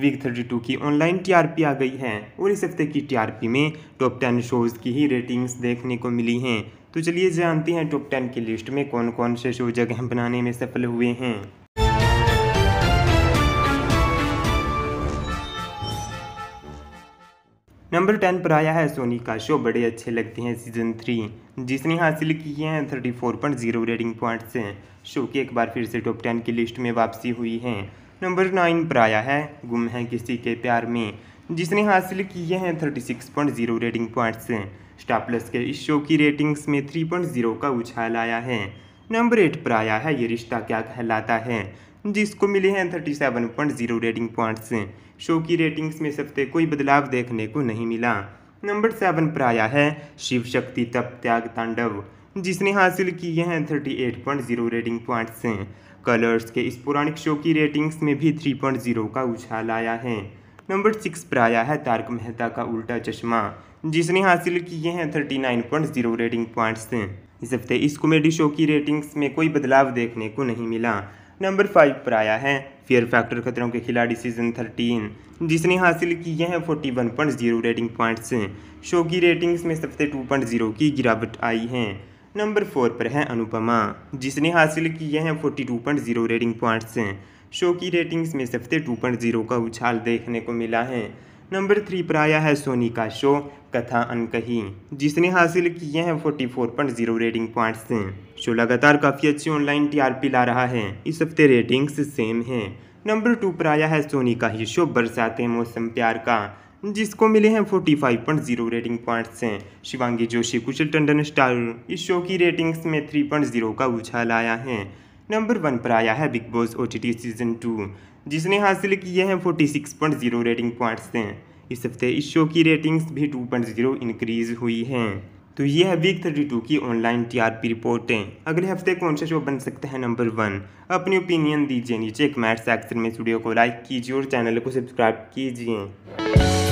week 32 की online TRP आ गई है और इस हफ्ते की टीआरपी में टॉप 10 शोज़ की ही रेटिंग्स देखने को मिली हैं तो चलिए जानते हैं टॉप 10 की लिस्ट में कौन कौन से शो जगह बनाने में सफल हुए हैं नंबर टेन पर आया है सोनी का शो बड़े अच्छे लगते हैं सीजन थ्री जिसने हासिल किए हैं thirty four point zero rating point से शो की एक बार फिर से टॉप टेन की लिस्ट में वापसी हुई है नंबर नाइन पर आया है गुम है किसी के प्यार में जिसने हासिल किए हैं thirty six point zero rating points Star Plus के इस शो की रेटिंग्स में थ्री पॉइंट जीरो का उछाल आया है नंबर एट पर आया है ये रिश्ता क्या कहलाता है जिसको मिले हैं thirty seven point zero rating points show की रेटिंग्स में सबसे कोई बदलाव देखने को नहीं मिला नंबर सेवन पर आया है शिव शक्ति तप त्याग तांडव जिसने हासिल किए हैं thirty eight point zero rating points Colors के इस पौराणिक शो की रेटिंग्स में भी 3.0 का उछाल आया है नंबर सिक्स पर आया है तारक मेहता का उल्टा चश्मा जिसने हासिल किए हैं thirty nine point zero rating points इस हफ्ते इस कॉमेडी शो की रेटिंग्स में कोई बदलाव देखने को नहीं मिला नंबर फाइव पर आया है फियर फैक्टर खतरों के खिलाड़ी सीजन थर्टीन जिसने हासिल किए हैं forty one point zero rating points show की रेटिंग्स में इस हफ्ते टू पॉइंट जीरो की गिरावट आई है नंबर फोर पर है अनुपमा जिसने हासिल किए हैं forty two point zero rating points show की रेटिंग्स में सफ्ते टू पॉइंट जीरो का उछाल देखने को मिला है नंबर थ्री पर आया है सोनी का शो कथा अनकही जिसने हासिल किए हैं forty four point zero rating points show लगातार काफ़ी अच्छी ऑनलाइन टीआरपी ला रहा है इस हफ्ते रेटिंग्स सेम हैं नंबर टू पर आया है सोनी का ही शो बरसाते मौसम प्यार का जिसको मिले हैं 45.0 रेटिंग पॉइंट्स हैं शिवांगी जोशी कुशल टंडन स्टार इस शो की रेटिंग्स में 3.0 का उछाल आया है नंबर वन पर आया है बिग बॉस ओ सीजन टू जिसने हासिल किए हैं 46.0 रेटिंग पॉइंट्स हैं इस हफ्ते इस शो की रेटिंग्स भी 2.0 इंक्रीज हुई हैं तो ये है वीक थर्टी टू की ऑनलाइन टीआरपी रिपोर्टें अगले हफ्ते कौन सा शो बन सकता है नंबर वन अपनी ओपिनियन दीजिए नीचे कमेंट सेक्शन में स्टूडियो को लाइक कीजिए और चैनल को सब्सक्राइब कीजिए